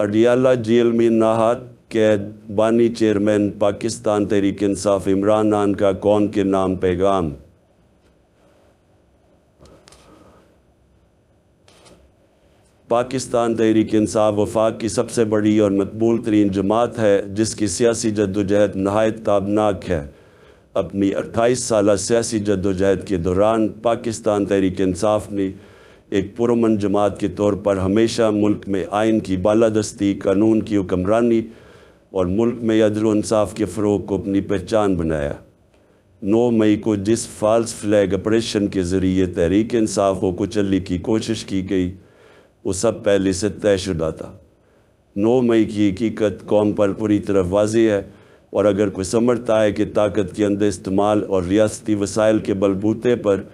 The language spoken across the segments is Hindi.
अडियाला जेल में नाहक कैद बानी चेयरमैन पाकिस्तान तहरीक इंसाफ इमरान खान का कौन के नाम पैगाम पाकिस्तान तहरीक इंसाफ वफाक की सबसे बड़ी और मकबूल तरीन जमात है जिसकी सियासी जद्दोजहद नहायत ताबनाक है अपनी अट्ठाईस साल सियासी जद्दोजहद के दौरान पाकिस्तान तहरीक इंसाफ ने एक पुरमन जमात के तौर पर हमेशा मुल्क में आयन की बालादस्ती कानून की हुक्मरानी और मुल्क में अदरसाफ़ के फ़रोग को अपनी पहचान बनाया नौ मई को जिस फाल्स फ्लैग ऑपरेशन के ज़रिए तहरीक इंसाफ को कुचलने की कोशिश की गई वो सब पहले से तयशुदा था नौ मई की हकीकत कौम पर पूरी तरह वाज है और अगर कोई समझता है कि ताकत के अंदर इस्तेमाल और रियाती वसाइल के बलबूते पर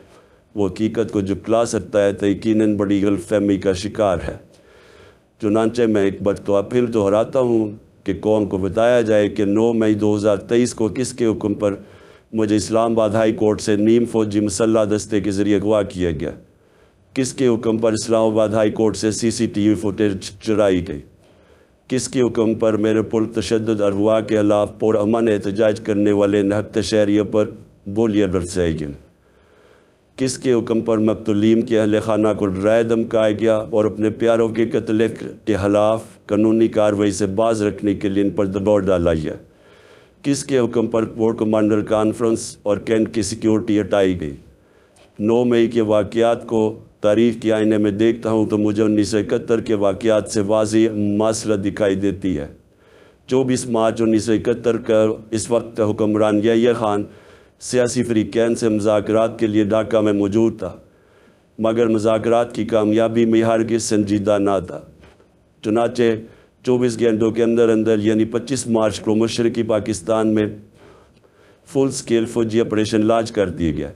वो हकीकत को जुटला सकता है तो यकीन बड़ी गलतफहमी का शिकार है चुनाचे मैं एक तो फिर दोहराता हूँ कि कौम को बताया जाए कि नौ मई दो हज़ार तेईस को किसके हुक्म पर मुझे इस्लामाबाद हाई कोर्ट से नीम फौजी मसल्ला दस्ते के ज़रिए अगवा किया गया किसके हुक्म पर इस्लामाबाद हाई कोर्ट से C C T V footage चुराई गई किसके हुक्म पर मेरे पुल तशद अगवा के खिलाफ पुरमन एहतजाज करने वाले नहत शहरियों पर बोलियाँ बरसाई गई किसके हुक्म पर मकतुलीम के अहल खाना को राय धमकाया गया और अपने प्यारों के कत्ल के खिलाफ कानूनी कार्रवाई से बाज रखने के लिए इन पर दबाव डाला गया किसके हुक्म पर पोर्ट कमांडर कॉन्फ्रेंस और कैंट की सिक्योरिटी हटाई गई नौ मई के वाक़ात को तारीख के आईने में देखता हूँ तो मुझे उन्नीस सौ इकहत्तर के वाक़ात से वाजी मासला दिखाई देती है चौबीस मार्च उन्नीस सौ इकहत्तर का इस वक्त हुक्मरान यही खान सियासी फरीकैन से मजाक के लिए ढाका में मौजूद था मगर मजाक की कामयाबी मीहार के संजीदा ना था चुनाचे चौबीस घंटों के अंदर अंदर यानी पच्चीस मार्च को मशरकी पाकिस्तान में फुल स्केल फौजी ऑपरेशन लाज कर दिया गया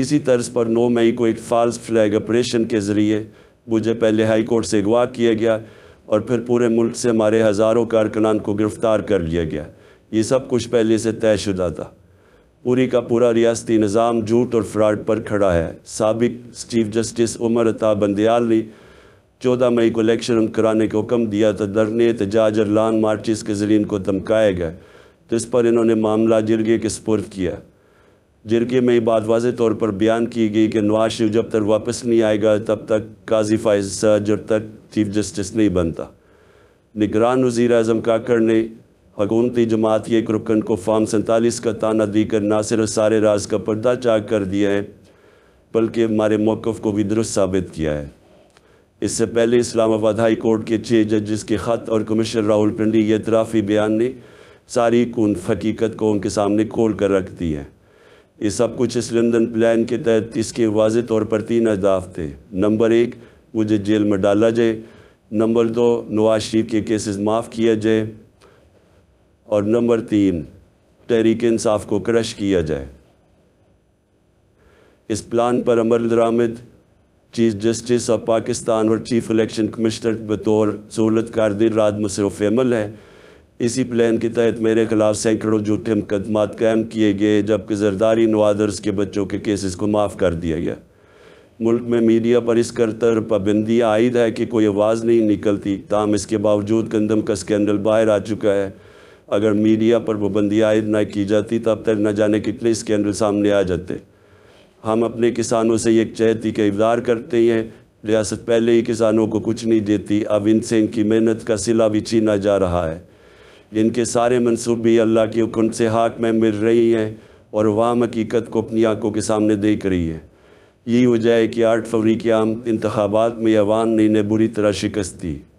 इसी तर्ज पर 9 मई को एक फाल्स फ्लैग ऑपरेशन के ज़रिए मुझे पहले हाई कोर्ट से अगवा किया गया और फिर पूरे मुल्क से हमारे हज़ारों कारकनान को गिरफ़्तार कर लिया गया ये सब कुछ पहले से तयशुदा था पूरी का पूरा रियासती निज़ाम झूठ और फ्रॉड पर खड़ा है सबक चीफ जस्टिस उमर अता बंदयाल ने चौदह मई को इलेक्शन कराने के हुक्म दिया तो धरने एहतजाज और लान मार्चिस के जरिए को धमकाया गया तो इस पर इन्होंने मामला जिरगे के सपुर्द किया जिरगे में ये बात वाज तौर पर बयान की गई कि नवाज शरीफ जब तक वापस नहीं आएगा तब तक काजी फायज जब तक चीफ जस्टिस नहीं बनता निगरान वज़ी अजम काकड़ ने हकूमती जमात के एक रुकन को फार्म सैंतालीस का ताना देकर ना सिर्फ सारे राज का पर्दा चाक कर दिया है बल्कि हमारे मौक़ को भी दुरुस्त साबित किया है इससे पहले इस्लामाबाद हाई कोर्ट के छः जजस के ख़त और कमिश्नर राहुल पिंडी के इतराफ़ी बयान ने सारी कन हकीकत को उनके सामने खोल कर रख दी है ये सब कुछ इस लंदन प्लान के तहत इसके वाज तौर पर तीन अहदाफ थे नंबर एक मुझे जेल में डाला जाए नंबर दो नवाज शरीफ के केसेस माफ़ किया जाए और नंबर तीन तहरीक इंसाफ को क्रश किया जाए इस प्लान पर अमर दरामद चीफ जस्टिस ऑफ पाकिस्तान और चीफ इलेक्शन कमिश्नर बतौर सहूलत कारदिन रात मुशरफ अमल है इसी प्लान के तहत मेरे खिलाफ सैकड़ों झूठे मुकदमा कायम किए गए जबकि जरदारी नवादर्स के बच्चों के केसेस को माफ़ कर दिया गया मुल्क में मीडिया पर इस करतर पाबंदियाँ आयद है कि कोई आवाज़ नहीं निकलती ताम इसके बावजूद गंदम का स्कैंडल बाहर आ चुका है अगर मीडिया पर पाबंदी आयद ना की जाती तब तक न जाने कितने स्कैंडल सामने आ जाते हम अपने किसानों से ये चहती का इकदार करते हैं रियासत पहले ही किसानों को कुछ नहीं देती अब इनसे इनकी मेहनत का सिला भी छीना जा रहा है इनके सारे मनसूबे अल्लाह के हुक्म से हाक में मिल रही हैं और वाम हकीकत को अपनी आंखों के सामने देख रही है यही वजह है कि आठ फरवरी के आम इंतबात में अवान ने इन्हें बुरी तरह शिकस्त दी